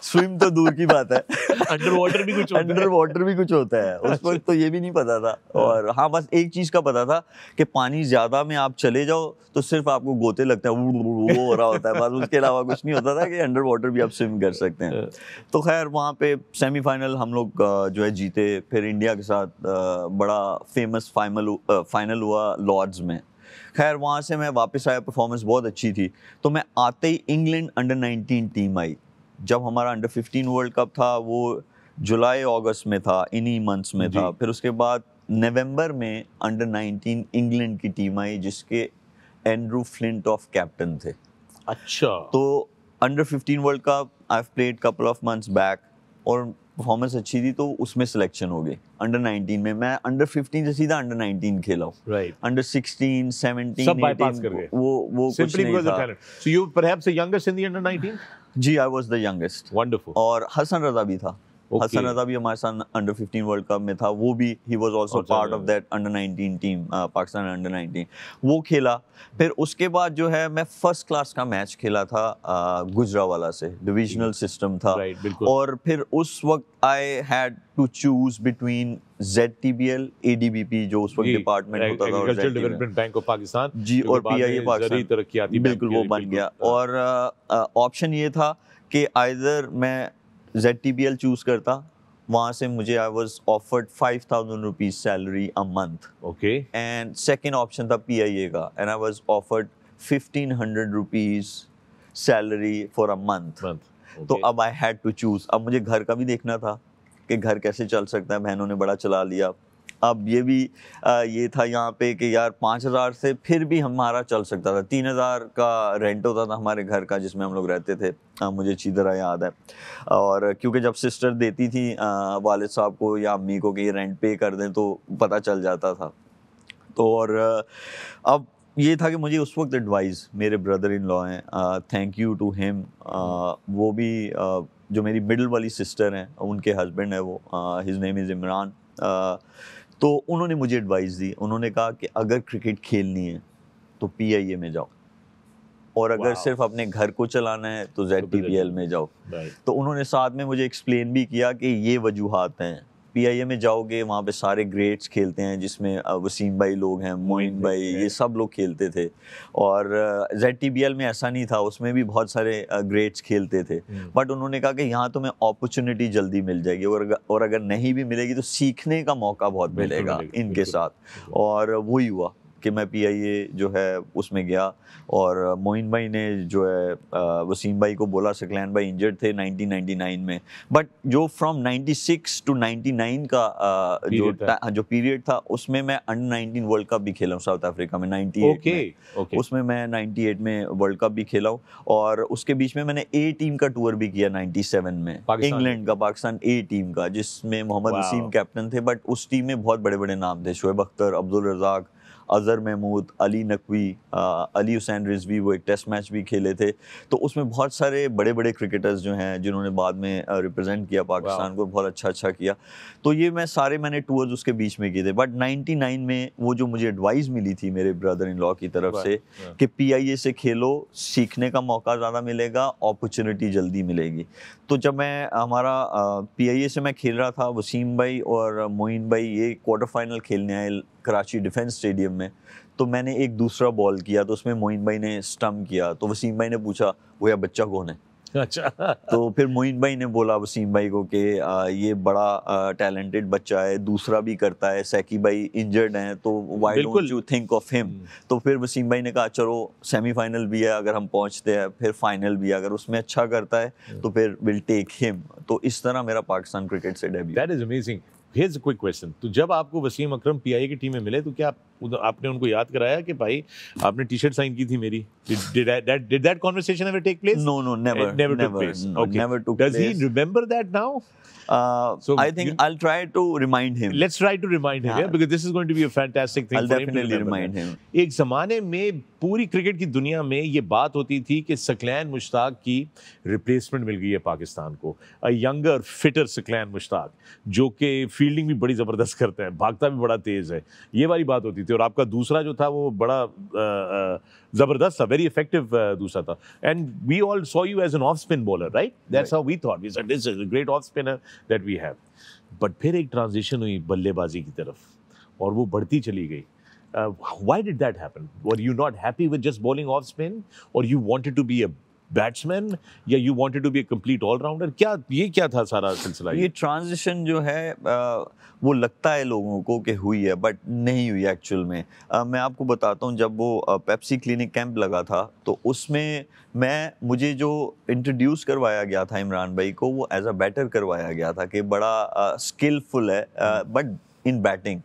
स्विम [laughs] तो दूर की बात है अंडर वाटर भी कुछ अंडर वाटर भी कुछ होता है उस वक्त तो ये भी नहीं पता था हाँ। और हाँ बस एक चीज़ का पता था कि पानी ज़्यादा में आप चले जाओ तो सिर्फ आपको गोते लगते हैं वो हो रहा होता है बस उसके अलावा कुछ नहीं होता था कि अंडर वाटर भी आप स्विम कर सकते हैं हाँ। तो खैर वहाँ पे सेमीफाइनल हम लोग जो है जीते फिर इंडिया के साथ बड़ा फेमस फाइनल फाइनल हुआ लॉर्ड्स में खैर वहाँ से मैं वापस आया परफॉर्मेंस बहुत अच्छी थी तो मैं आते ही इंग्लैंड अंडर 19 टीम आई जब हमारा अंडर 15 वर्ल्ड कप था वो जुलाई अगस्त में था इन्हीं मंथ्स में था फिर उसके बाद नवंबर में अंडर 19 इंग्लैंड की टीम आई जिसके एंड्रू फ्लिंट ऑफ कैप्टन थे अच्छा तो under 15 world cup I played couple of months back और परफॉर्मेंस अच्छी थी तो उसमें सिलेक्शन हो गई अंडर 19 में मैं अंडर 15 से सीधा अंडर 19 खेला राइट अंडर 16 17 सब बाईपास कर गए वो वो कुछ नहीं था so you perhaps the youngest in the under 19 जी I was the youngest wonderful और हसन रजा भी था हसन रजा भी हमारे साथ अंडर 15 वर्ल्ड कप में था वो भी he was also part of that under 19 team Pakistan under 19 वो खेला फिर उसके बाद जो है मैं फर्स्ट क्लास का मैच खेला था uh, गुजरावाला से डिविजनल सिस्टम hmm. था right, और फिर उस वक्त I had to choose between Z T B L A D B P जो उस वक्त डिपार्टमेंट होता था बैंक ऑफ पाकिस्तान जी और पी आई पाकिस्तान बिल्कुल वो बन गया हाँ। और ऑप्शन uh, uh, ये था कि आइदर मैं Z T B L choose करता वहाँ से मुझे I was offered five thousand rupees salary a month okay and second option था पी आई ए का and I was offered fifteen hundred rupees salary for a month तो अब आई हैड टू चूज़ अब मुझे घर का भी देखना था कि घर कैसे चल सकता है बहनों ने बड़ा चला लिया अब ये भी आ, ये था यहाँ पे कि यार पाँच हज़ार से फिर भी हमारा चल सकता था तीन हज़ार का रेंट होता था हमारे घर का जिसमें हम लोग रहते थे आ, मुझे अच्छी तरह याद है और क्योंकि जब सिस्टर देती थी आ, साहब को या अम्मी को कि ये रेंट पे कर दें तो पता चल जाता था तो और अब ये था कि मुझे उस वक्त एडवाइस मेरे ब्रदर इन लॉ हैं थैंक यू टू हिम वो भी आ, जो मेरी मिडल वाली सिस्टर हैं उनके हस्बैंड है वो हिज नेम इज़ इमरान तो उन्होंने मुझे एडवाइस दी उन्होंने कहा कि अगर क्रिकेट खेलनी है तो ए में जाओ और अगर सिर्फ अपने घर को चलाना है तो जेड तो एल में जाओ तो उन्होंने साथ में मुझे एक्सप्लेन भी किया कि ये वजूहत हैं पीआईए में जाओगे वहाँ पे सारे ग्रेट्स खेलते हैं जिसमें वसीम भाई लोग हैं मोइन भाई ये सब लोग खेलते थे और जेड टी में ऐसा नहीं था उसमें भी बहुत सारे ग्रेट्स खेलते थे बट हम्म। उन्होंने कहा कि यहाँ तुम्हें अपॉर्चुनिटी जल्दी मिल जाएगी और और अगर नहीं भी मिलेगी तो सीखने का मौका बहुत मिलेगा इनके साथ और वही हुआ कि मैं पीआईए जो है उसमें गया और मोइन भाई ने जो है वसीम भाई को बोला सकलैन भाई इंजर्ड थे 1999 में बट जो फ्रॉम 96 टू 99 का जो जो पीरियड था उसमें मैं अंडर 19 वर्ल्ड कप भी खेला हूँ साउथ अफ्रीका में 98 okay, okay. उसमें मैं 98 में वर्ल्ड कप भी खेला हूँ और उसके बीच में मैंने ए टीम का टूर भी किया नाइन्टी में इंग्लैंड का पाकिस्तान ए टीम का जिसमें मोहम्मद वसीम कैप्टन थे बट उस टीम में बहुत बड़े बड़े नाम थे शोएब अख्तर अब्दुल रजाक अज़र महमूद अली नकवी अली हुसैन रिजवी वो एक टेस्ट मैच भी खेले थे तो उसमें बहुत सारे बड़े बड़े क्रिकेटर्स जो हैं जिन्होंने बाद में रिप्रेजेंट किया पाकिस्तान को बहुत अच्छा अच्छा किया तो ये मैं सारे मैंने टूर्स उसके बीच में किए थे बट नाइन में वो जो मुझे एडवाइस मिली थी मेरे ब्रदर इन लॉ की तरफ से कि ए से खेलो सीखने का मौका ज़्यादा मिलेगा अपॉर्चुनिटी जल्दी मिलेगी तो जब मैं हमारा ए से मैं खेल रहा था वसीम भाई और मोइन भाई ये क्वार्टर फाइनल खेलने आए कराची डिफेंस स्टेडियम में तो मैंने एक दूसरा बॉल किया तो उसमें मोइन भाई ने स्टम किया तो वसीम भाई ने पूछा वो या बच्चा कौन है अच्छा तो फिर मोइन भाई ने बोला वसीम भाई को कि ये बड़ा टैलेंटेड बच्चा है दूसरा भी करता है सैकी भाई इंजर्ड हैं तो why don't you think of him तो फिर वसीम भाई ने कहा चलो सेमीफाइनल भी है अगर हम पहुंचते हैं फिर फाइनल भी अगर उसमें अच्छा करता है हम्म। तो फिर विल टेक हिम तो इस तरह मेरा पाकिस्तान क्रिकेट से debut that is amazing here's quick question तो जब आपको वसीम अकरम पीआईए की टीम में मिले तो क्या आप, आपने उनको याद कराया कि भाई आपने टी शर्ट साइन की थी मेरी did that ever take place no no never never place okay never does he remember that now एक जमाने में पूरी क्रिकेट की दुनिया में ये बात होती थी कि सकलैन मुश्ताक की रिप्लेसमेंट मिल गई है पाकिस्तान को a younger fitter Saqlain Mushtaq जो कि फील्डिंग भी बड़ी ज़बरदस्त करता है भागता भी बड़ा तेज़ है ये वाली बात होती थी और आपका दूसरा जो था वो बड़ा ज़बरदस्त था वेरी इफेक्टिव दूसरा था and we all saw you as an off spin bowler right that's how we thought this is great off spinner that we have but फिर एक ट्रांजिशन हुई बल्लेबाजी की तरफ और वो बढ़ती चली गई uh, why did that happen? Were you not happy with just bowling off spin, or you wanted to be a batsman या you wanted to be complete allrounder क्या ये क्या था सारा सिलसिला ये ट्रांजिशन जो है आ, वो लगता है लोगों को कि हुई है बट नहीं हुई एक्चुअल में आ, मैं आपको बताता हूँ जब वो पेप्सी क्लिनिक कैंप लगा था तो उसमें मैं मुझे जो इंट्रोड्यूस करवाया गया था इमरान भाई को वो एज अ बैटर करवाया गया था कि बड़ा स्किलफुल है बट इन बैटिंग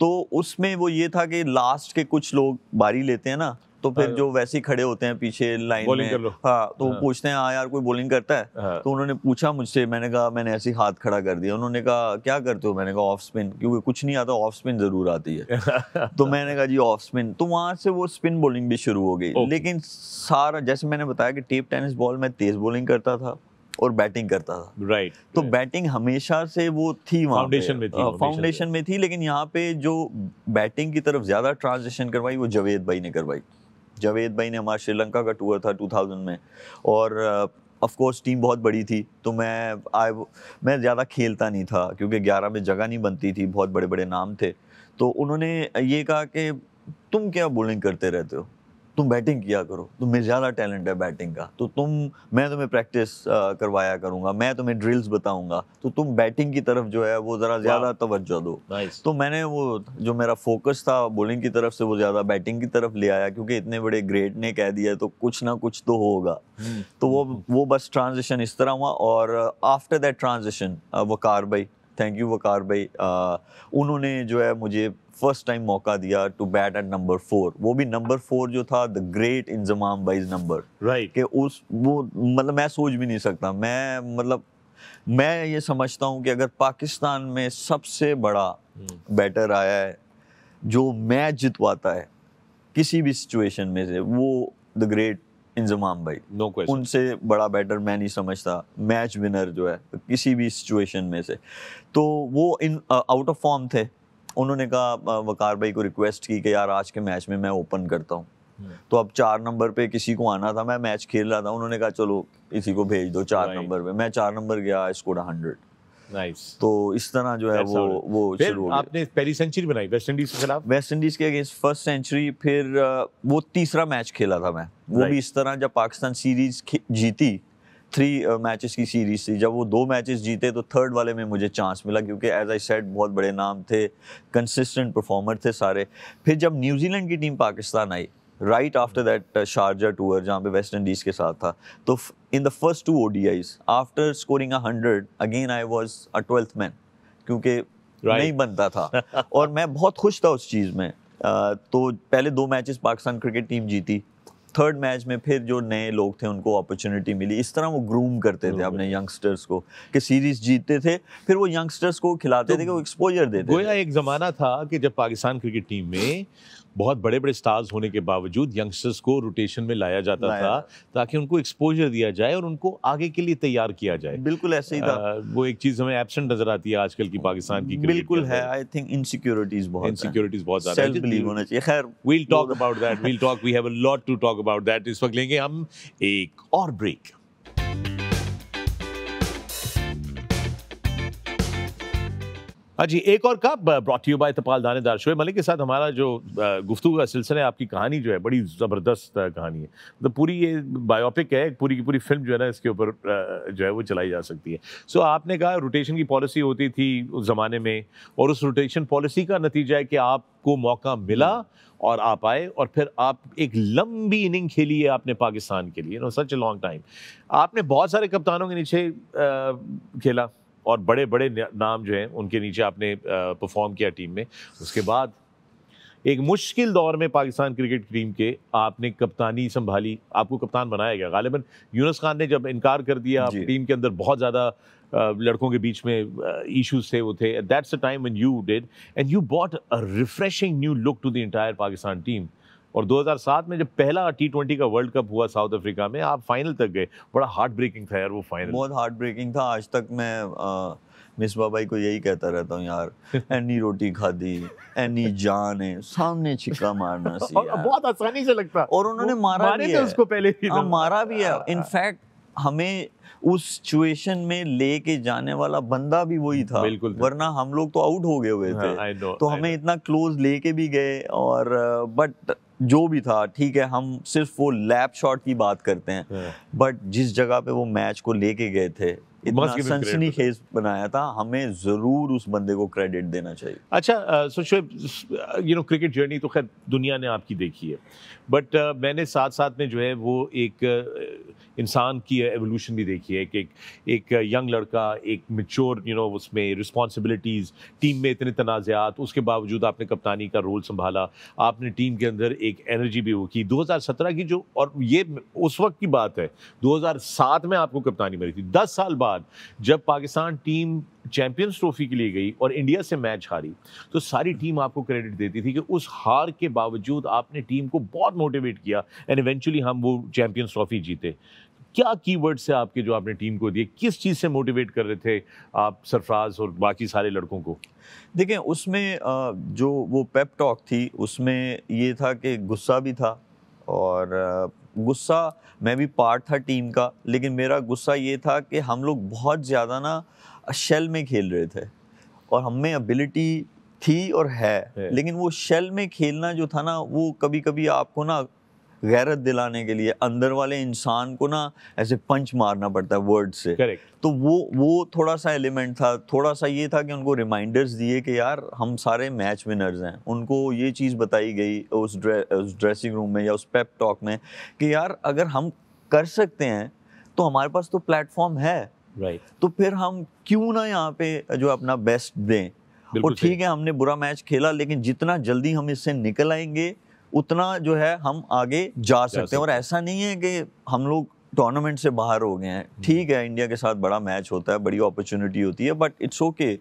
तो उसमें वो ये था कि लास्ट के कुछ लोग बारी लेते हैं ना तो फिर हाँ। जो वैसे ही खड़े होते हैं पीछे लाइन में हाँ तो हाँ। पूछते हैं हाँ यार कोई बॉलिंग करता है हाँ। तो उन्होंने पूछा मुझसे मैंने कहा मैंने ऐसे हाथ खड़ा कर दिया उन्होंने कहा क्या करते हो मैंने कहा ऑफ स्पिन क्योंकि कुछ नहीं आता ऑफ स्पिन जरूर आती है [laughs] तो मैंने कहा जी ऑफ स्पिन तो वहां से वो स्पिन बॉलिंग भी शुरू हो गई लेकिन सारा जैसे मैंने बताया कि टेप टेनिस बॉल में तेज बॉलिंग करता था और बैटिंग करता था राइट right, तो right. बैटिंग हमेशा से वो थी फाउंडेशन में थी फाउंडेशन हाँ, में थी लेकिन यहाँ पे जो बैटिंग की तरफ ज्यादा ट्रांजिशन करवाई वो जवेद भाई ने करवाई जावेद भाई ने हमारा श्रीलंका का टूर था 2000 में और ऑफ कोर्स टीम बहुत बड़ी थी तो मैं आई मैं ज़्यादा खेलता नहीं था क्योंकि ग्यारह में जगह नहीं बनती थी बहुत बड़े बड़े नाम थे तो उन्होंने ये कहा कि तुम क्या बोलिंग करते रहते हो तुम बैटिंग किया करो तुम में ज़्यादा टैलेंट है बैटिंग का तो तुम मैं तुम्हें प्रैक्टिस करवाया करूँगा मैं तुम्हें ड्रिल्स बताऊँगा तो तुम बैटिंग की तरफ जो है वो ज़रा ज़्यादा तवज्जो दो तो मैंने वो जो मेरा फोकस था बॉलिंग की तरफ से वो ज़्यादा बैटिंग की तरफ ले आया क्योंकि इतने बड़े ग्रेट ने कह दिया तो कुछ ना कुछ तो होगा हम्म। तो वो वो बस ट्रांजेक्शन इस तरह हुआ और आफ्टर दैट ट्रांजेक्शन वकार भाई थैंक यू वकार भाई उन्होंने जो है मुझे फर्स्ट टाइम मौका दिया to bat at number four वो भी नंबर फोर जो था द ग्रेट इंजमाम बाइज नंबर राइट के उस वो मतलब मैं सोच भी नहीं सकता मैं मतलब मैं ये समझता हूँ कि अगर पाकिस्तान में सबसे बड़ा बैटर हम्म। आया है जो मैच जितवाता है किसी भी सिचुएशन में से वो द ग्रेट इंजमाम भाई नो no उनसे बड़ा बैटर मैं नहीं समझता मैच विनर जो है किसी भी सिचुएशन में से तो वो इन आउट ऑफ फॉर्म थे उन्होंने कहा वकार भाई को रिक्वेस्ट की कि यार आज के मैच में मैं ओपन करता हूँ हम्म। तो अब चार नंबर पे किसी को आना था मैं मैच खेल रहा था उन्होंने कहा चलो इसी को भेज दो चार नंबर पे मैं चार नंबर गया स्कोर हंड्रेड Nice. तो इस तरह जो है वो वो शुरू आपने पहली सेंचुरी बनाई वेस्ट इंडीज के खिलाफ वेस्ट इंडीज के अगेंस्ट फर्स्ट सेंचुरी फिर वो तीसरा मैच खेला था मैं वो right. भी इस तरह जब पाकिस्तान सीरीज जीती थ्री मैचेस uh, की सीरीज थी जब वो दो मैचेस जीते तो थर्ड वाले में मुझे चांस मिला क्योंकि एज आई सेड बहुत बड़े नाम थे कंसिस्टेंट परफॉर्मर थे सारे फिर जब न्यूजीलैंड की टीम पाकिस्तान आई right after that Sharjah tour जहाँ पे वेस्ट इंडीज़ के साथ था तो in the first two O D Is after scoring a hundred again I was a twelfth man क्योंकि right. नहीं बनता था और मैं बहुत खुश था उस चीज़ में uh, तो पहले दो मैचेस पाकिस्तान क्रिकेट टीम जीती थर्ड मैच में फिर जो नए लोग थे उनको अपॉर्चुनिटी मिली इस तरह वो ग्रूम करते थे अपने यंगस्टर्स को कि सीरीज जीतते थे फिर वो यंगस्टर्स को खिलाते तो थे कि वो एक्सपोजर देते थे एक ज़माना था कि जब पाकिस्तान क्रिकेट टीम में बहुत बड़े बड़े स्टार्स होने के बावजूद यंगस्टर्स को रोटेशन में लाया जाता लाया। था ताकि उनको एक्सपोजर दिया जाए और उनको आगे के लिए तैयार किया जाए बिल्कुल ऐसे ही था आ, वो एक चीज़ हमें एबसेंट नजर आती है आजकल की पाकिस्तान की बिल्कुल है आई थिंक इनसिक्योरिटीज बहुत इनसिक्योरिटीज बहुत ज़्यादा बिलीव होना चाहिए खैर we'll talk about that we'll talk we have a lot to talk about that इस वक्त लेंगे हम एक और ब्रेक हाँ जी एक और cup brought you by Tapal Danedar Shoaib Malik के साथ हमारा जो गुफ्तु का सिलसिला है आपकी कहानी जो है बड़ी ज़बरदस्त कहानी है मतलब तो पूरी ये बायोपिक है पूरी की पूरी फिल्म जो है ना इसके ऊपर जो है वो चलाई जा सकती है सो आपने कहा रोटेशन की पॉलिसी होती थी उस ज़माने में और उस रोटेशन पॉलिसी का नतीजा है कि आपको मौका मिला और आप आए और फिर आप एक लंबी इनिंग खेली है आपने पाकिस्तान के लिए no such a long time आपने बहुत सारे कप्तानों के नीचे खेला और बड़े बड़े नाम जो हैं उनके नीचे आपने परफॉर्म किया टीम में उसके बाद एक मुश्किल दौर में पाकिस्तान क्रिकेट टीम के आपने कप्तानी संभाली आपको कप्तान बनाया गया गालिबन यूनस खान ने जब इनकार कर दिया टीम के अंदर बहुत ज़्यादा लड़कों के बीच में इश्यूज थे वो थे that's a time when you did and you bought a refreshing new look to the entire Pakistan team और 2007 में जब पहला टी ट्वेंटी का वर्ल्ड कप हुआ साउथ अफ्रीका में आप फाइनल तक गए बड़ा हार्ट ब्रेकिंग था यार वो फाइनल बहुत हार्ट ब्रेकिंग था आज तक मैं मिस बाबाई को यही कहता रहता हूँ यार एनी [laughs] रोटी खा दी एनी जान है सामने छिक्का मारना [laughs] सी और बहुत आसानी से लगता और उन्होंने मारा भी है उसको पहले भी आ, हाँ, तो। मारा भी है इनफैक्ट हाँ। हमें उस सिचुएशन में लेके जाने वाला बंदा भी वही था बिल्कुल वरना हम लोग तो आउट हो गए हुए हाँ, थे हाँ, know, तो हमें इतना क्लोज लेके भी गए और बट जो भी था ठीक है हम सिर्फ वो लैप शॉट की बात करते हैं बट हाँ। जिस जगह पे वो मैच को लेके गए थे इतना सनसनी खेज बनाया था हमें ज़रूर उस बंदे को क्रेडिट देना चाहिए अच्छा so you know cricket journey तो खैर दुनिया ने आपकी देखी है बट uh, मैंने साथ साथ में जो है वो एक uh, इंसान की एवोल्यूशन भी देखी है कि एक, एक यंग लड़का एक मेच्योर यू नो उसमें रिस्पॉन्सिबिलिटीज़ टीम में इतने तनाज़ात उसके बावजूद आपने कप्तानी का रोल संभाला आपने टीम के अंदर एक एनर्जी भी वो की दो की जो और ये उस वक्त की बात है दो में आपको कप्तानी मिली थी दस साल बाद बाद जब पाकिस्तान टीम चैंपियंस ट्रॉफी के लिए गई और इंडिया से मैच हारी तो सारी टीम आपको क्रेडिट देती थी कि उस हार के बावजूद आपने टीम को बहुत मोटिवेट किया एंड इवेंचुअली हम वो चैंपियंस ट्रॉफी जीते क्या कीवर्ड से आपके जो आपने टीम को दिए किस चीज़ से मोटिवेट कर रहे थे आप सरफराज और बाकी सारे लड़कों को देखें उसमें जो वो पेप टॉक थी उसमें ये था कि गुस्सा भी था और गुस्सा मैं भी पार्ट था टीम का लेकिन मेरा गुस्सा ये था कि हम लोग बहुत ज़्यादा ना शेल में खेल रहे थे और हम में एबिलिटी थी और है लेकिन वो शेल में खेलना जो था ना वो कभी कभी आपको ना गैरत दिलाने के लिए अंदर वाले इंसान को ना ऐसे पंच मारना पड़ता है वर्ड से करेक्ट तो वो वो थोड़ा सा एलिमेंट था थोड़ा सा ये था कि उनको रिमाइंडर्स दिए कि यार हम सारे मैच विनर्स हैं उनको ये चीज़ बताई गई उस, ड्रे, उस ड्रेसिंग रूम में या उस पेप टॉक में कि यार अगर हम कर सकते हैं तो हमारे पास तो प्लेटफॉर्म है राइट right. तो फिर हम क्यों ना यहाँ पे जो अपना बेस्ट दें और ठीक है हमने बुरा मैच खेला लेकिन जितना जल्दी हम इससे निकल आएंगे उतना जो है हम आगे जा सकते, हैं और ऐसा नहीं है कि हम लोग टूर्नामेंट से बाहर हो गए हैं हम्म। ठीक है इंडिया के साथ बड़ा मैच होता है बड़ी अपॉर्चुनिटी होती है but it's okay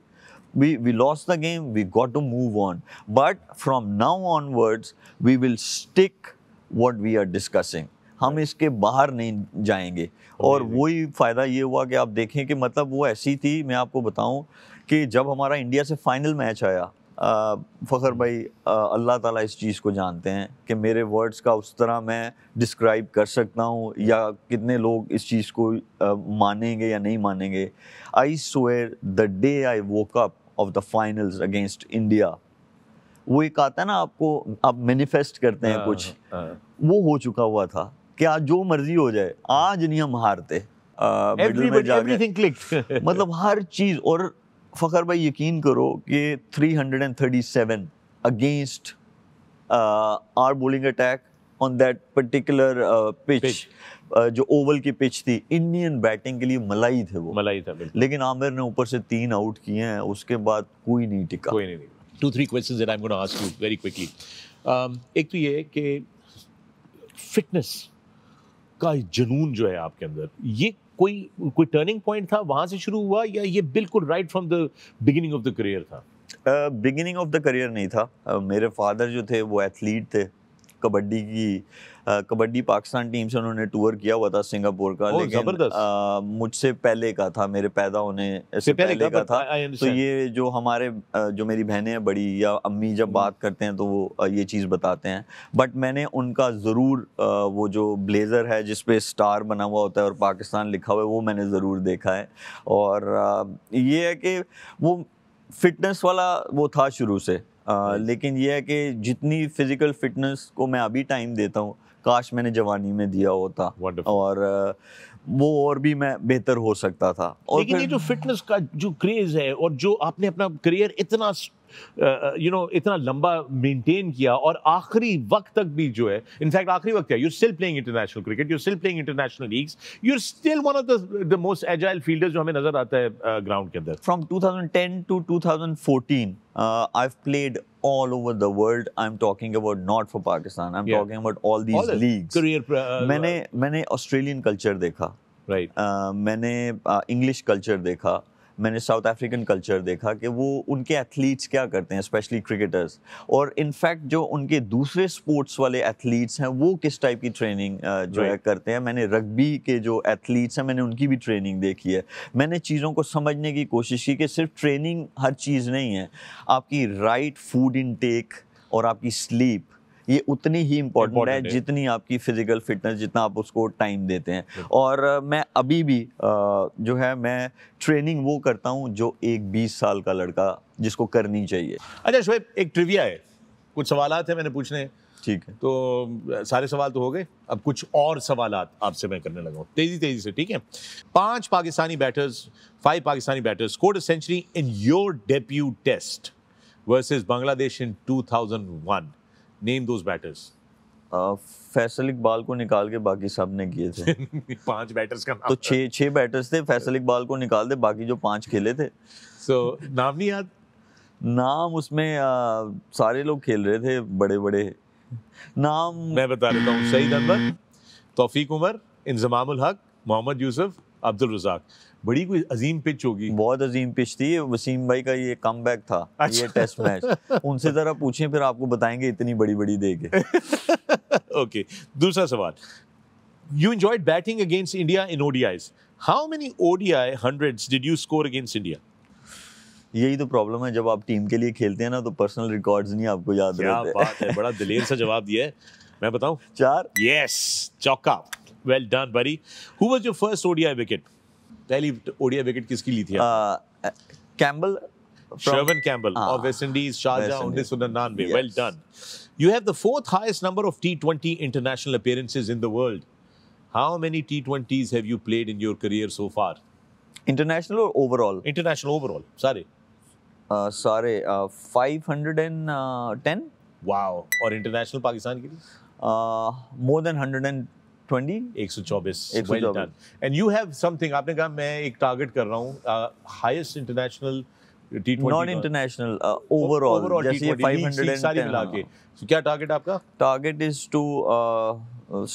we we lost the game we got to move on but from now onwards we will stick what we are discussing हम इसके बाहर नहीं जाएंगे और वही फ़ायदा ये हुआ कि आप देखें कि मतलब वो ऐसी थी मैं आपको बताऊं कि जब हमारा इंडिया से फाइनल मैच आया फ़खर भाई अल्लाह ताला इस चीज़ को जानते हैं कि मेरे वर्ड्स का उस तरह मैं डिस्क्राइब कर सकता हूँ या कितने लोग इस चीज़ को आ, मानेंगे या नहीं मानेंगे I swear the day I woke up of the finals against India वो एक आता है ना आपको आप मैनिफेस्ट करते हैं हाँ, कुछ आ, हाँ। वो हो चुका हुआ था कि आज जो मर्जी हो जाए आज नहीं हम हारते मतलब हर चीज़ और फ़खर भाई यकीन करो कि 337 against our bowling attack on that particular pitch जो ओवल की पिच थी इंडियन बैटिंग के लिए मलाई थे वो मलाई था लेकिन आमिर ने ऊपर से तीन आउट किए हैं उसके बाद कोई नहीं टिका कोई नहीं टिका two three questions that I am gonna ask you very quickly एक तो ये है कि फिटनेस का जुनून जो है आपके अंदर ये कोई कोई टर्निंग पॉइंट था वहाँ से शुरू हुआ या ये बिल्कुल right from the beginning of the career था बिगिनिंग ऑफ द करियर नहीं था uh, मेरे फादर जो थे वो एथलीट थे कबड्डी की कबड्डी पाकिस्तान टीम से उन्होंने टूर किया हुआ था सिंगापुर का लेकिन मुझसे पहले का था मेरे पैदा होने से पहले, पहले का था तो ये जो हमारे जो मेरी बहनें हैं बड़ी या अम्मी जब हम्म। बात करते हैं तो वो ये चीज़ बताते हैं बट मैंने उनका ज़रूर वो जो ब्लेज़र है जिसपे स्टार बना हुआ होता है और पाकिस्तान लिखा हुआ है वो मैंने ज़रूर देखा है और ये है कि वो फिटनेस वाला वो था शुरू से आ, लेकिन यह है कि जितनी फिजिकल फिटनेस को मैं अभी टाइम देता हूँ काश मैंने जवानी में दिया होता Wonderful. और वो और भी मैं बेहतर हो सकता था और लेकिन ये जो फिटनेस का जो क्रेज है और जो आपने अपना करियर इतना यू नो इतना लंबा मेंटेन किया और आखिरी वक्त तक भी जो है इनफैक्ट आखिरी वक्त you still playing international cricket you still playing international leagues you still one of the most agile fielders जो हमें नजर आता है ग्राउंड uh, के अंदर from 2010 to 2014 I've played all over the world. I'm talking about not for Pakistan. I'm yeah. talking about all these all leagues. Career, uh, मैंने मैंने ऑस्ट्रेलियन कल्चर देखा राइट right. uh, मैंने इंग्लिश uh, कल्चर देखा मैंने साउथ अफ्रीकन कल्चर देखा कि वो उनके एथलीट्स क्या करते हैं स्पेशली क्रिकेटर्स और इनफैक्ट जो उनके दूसरे स्पोर्ट्स वाले एथलीट्स हैं वो किस टाइप की ट्रेनिंग जो है करते हैं मैंने रग्बी के जो एथलीट्स हैं मैंने उनकी भी ट्रेनिंग देखी है मैंने चीज़ों को समझने की कोशिश की कि सिर्फ ट्रेनिंग हर चीज़ नहीं है आपकी राइट फूड इनटेक और आपकी स्लीप ये उतनी ही इम्पोर्टेंट है जितनी आपकी फिजिकल फिटनेस जितना आप उसको टाइम देते हैं और मैं अभी भी जो है मैं ट्रेनिंग वो करता हूँ जो एक बीस साल का लड़का जिसको करनी चाहिए अच्छा शोब एक ट्रिविया है कुछ सवाल है मैंने पूछने ठीक है तो सारे सवाल तो हो गए अब कुछ और सवाल आपसे मैं करने लगा तेजी तेजी से ठीक है पांच Pakistani batters five Pakistani batters scored century in your debut test versus Bangladesh in 2001 name those batters Faisal Iqbal को निकाल के बाकी सब ने किए थे [laughs] पांच बैटर्स का तो छः छः बैटर्स थे फैसल इकबाल को निकाल दे बाकी जो पांच खेले थे सो so, नाम नहीं याद नाम उसमें आ, सारे लोग खेल रहे थे बड़े बड़े नाम मैं बता देता हूँ सईद अनवर तोफीक उमर इंजमाम हक मोहम्मद यूसुफ अब्दुल रजाक बड़ी कोई अजीम पिच होगी बहुत अजीम पिच थी वसीम भाई का ये कम बैक था अच्छा। ये टेस्ट मैच उनसे ज़रा पूछें फिर आपको बताएंगे इतनी बड़ी बड़ी दे के ओके [laughs] दूसरा सवाल you enjoyed batting against India in ODIs. How many ODI hundreds did you score against India यही तो प्रॉब्लम है जब आप टीम के लिए खेलते हैं ना तो पर्सनल रिकॉर्ड्स नहीं आपको याद क्या रहते बात है बड़ा दिलेर सा जवाब दिया है मैं बताऊं चार यस चौका वेल डन बरी who was your first ODI wicket पहली ओडीआई विकेट किसकी ली थी Campbell Sherwin Campbell ah, of West Indies, Sharjah, West Indies. Yes. Well done. You have the fourth highest number of T20 international appearances in the world. How many T20s have you played in your career so far? International or overall? International overall. Sorry. Uh, sorry. Uh, 510. Wow. Or international Pakistan? Uh, more than 110. Twenty एक सौ चौबीस आपने कहा मैं एक टारगेट कर रहा हूँ highest international non international overall जैसे 510 हाँ। क्या टारगेट आपका target is to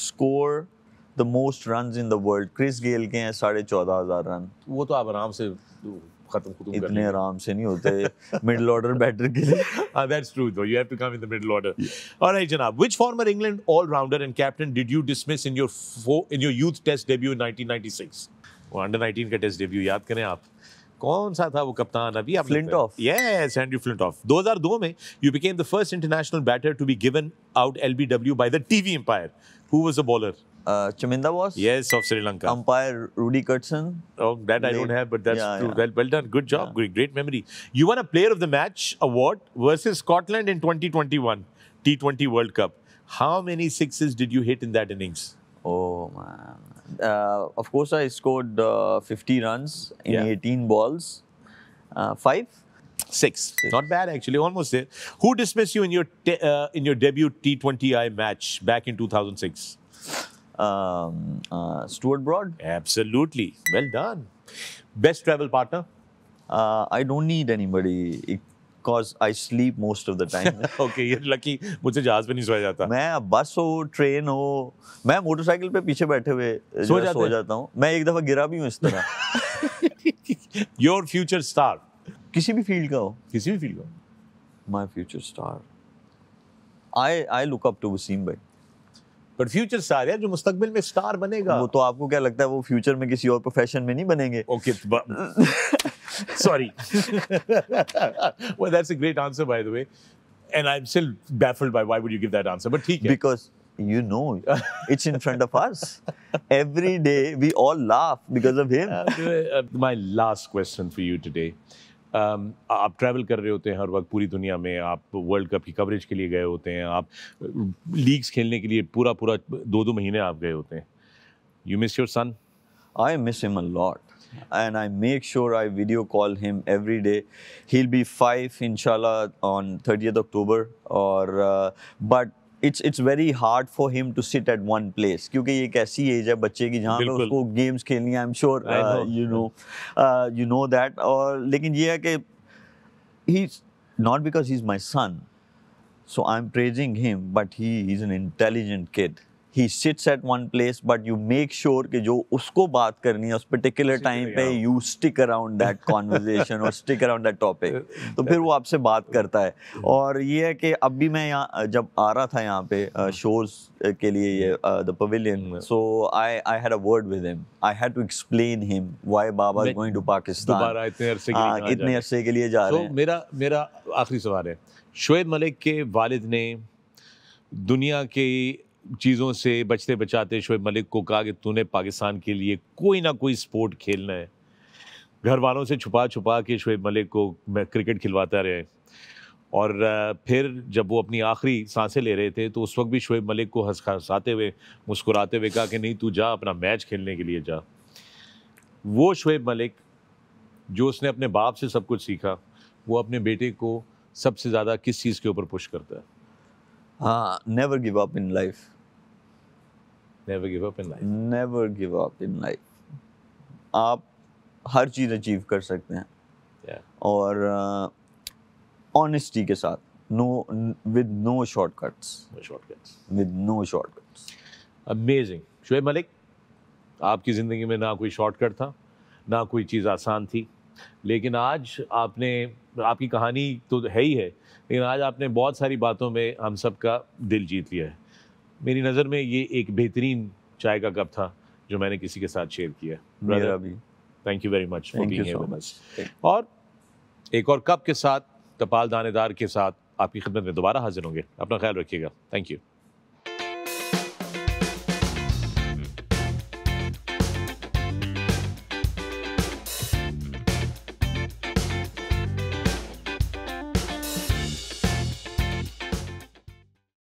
score the most run in the world Chris Gayle के हैं साढ़े चौदह हजार रन वो तो आप आराम से खत्म खुद इतने आराम से नहीं होते मिडिल ऑर्डर बैटर के लिए that's true though you have to come in the middle order alright जनाब which former England allrounder and captain did you dismiss in your in your youth test debut in 1996 वो अंडर 19 का टेस्ट डेब्यू याद करें आप कौन सा था वो कप्तान अभी आप Flintoff yes Andrew Flintoff 2002 में you became the first international batter to be given out LBW by the TV umpire who was a bowler uh, Chaminda was. Yes, of Sri Lanka. Umpire Rudy Kurtzson. Oh, that late. I don't have, but that's yeah, true. Yeah. Well, well, done. Good job. Yeah. Great, great memory. You won a Player of the Match award versus Scotland in 2021 T20 World Cup. How many sixes did you hit in that innings? Oh, man. Uh, of course, I scored uh, 50 runs in 18 balls. Uh, five? Six. Six. Not bad, actually. Almost there. Who dismissed you in your, uh, in your debut T20I match back in 2006? Um, uh, Stuart Broad. Absolutely. Well done. Best travel partner? Uh, I don't need anybody. It, I sleep most of the time. [laughs] okay, you're मुझे जहाज पे नहीं सोया जाता मैं बस हो ट्रेन हो मैं मोटरसाइकिल पे पीछे बैठे हुए सो, सो जाता हूँ मैं एक दफा गिरा भी हूँ इस तरह योर फ्यूचर स्टार किसी भी फील्ड का हो किसी भी फील्ड का my future star I I look up to Wasim भाई बट फ्यूचर स्टार है जो मुस्तकबिल में स्टार बनेगा वो तो आपको क्या लगता है वो फ्यूचर में किसी और प्रोफेशन में नहीं बनेंगे okay sorry well that's a great answer by the way and I am still baffled by why would you give that answer but ठीक है because you know it's in front of us every day we all laugh because of him uh, my last question for you today आप ट्रैवल कर रहे होते हैं हर वक्त पूरी दुनिया में आप वर्ल्ड कप की कवरेज के लिए गए होते हैं आप लीग्स खेलने के लिए पूरा पूरा दो दो महीने आप गए होते हैं you miss your son I miss him a lot and I make sure I video call him every day. He'll be five, inshallah, on 30th October. Or uh, but it's it's very hard for him to sit at one place क्योंकि ये एक ऐसी एज है बच्चे की जहाँ पे उसको गेम्स खेलनी I am sure you know you know that और लेकिन ये है कि he not because he is my son so I am praising him but he is an intelligent kid he sits at one place but you make sure कि जो उसको बात करनी है उस पर्टिकुलर टाइम पे you stick around that conversation और स्टिक अराउंड दैट टॉपिक तो फिर वो आपसे बात करता है और ये है कि अब भी मैं यहाँ जब आ रहा था यहाँ पे शोज uh, hmm. uh, के लिए ये the pavilion so I I had a word with him I had to explain him why Baba is going to Pakistan इतने अरसे के लिए हाँ, इतने अरसे के लिए जा रहे हैं मेरा मेरा आखिरी सवाल है शुएब मलिक के वालिद ने दुनिया के चीज़ों से बचते बचाते शोएब मलिक को कहा कि तूने पाकिस्तान के लिए कोई ना कोई स्पोर्ट खेलना है घर वालों से छुपा छुपा के शोएब मलिक को क्रिकेट खिलवाता रहे और फिर जब वो अपनी आखिरी सांसें ले रहे थे तो उस वक्त भी शोएब मलिक को हंसाते हुए मुस्कुराते हुए कहा कि नहीं तू जा अपना मैच खेलने के लिए जा वो शोएब मलिक जो उसने अपने बाप से सब कुछ सीखा वो अपने बेटे को सबसे ज़्यादा किस चीज़ के ऊपर पुश करता है हाँ never give up in life never give up in life never give up in life आप हर चीज़ अचीव कर सकते हैं yeah. और ऑनेस्टी uh, के साथ no with no shortcuts shortcuts with no shortcuts amazing Shoaib Malik आपकी ज़िंदगी में ना कोई शॉर्टकट था ना कोई चीज़ आसान थी लेकिन आज आपने आपकी कहानी तो है ही है लेकिन आज आपने बहुत सारी बातों में हम सब का दिल जीत लिया है मेरी नज़र में ये एक बेहतरीन चाय का कप था जो मैंने किसी के साथ शेयर किया थैंक यू वेरी मच और एक और कप के साथ तपाल दानेदार के साथ आपकी खिदमत में दोबारा हाजिर होंगे अपना ख्याल रखिएगा थैंक यू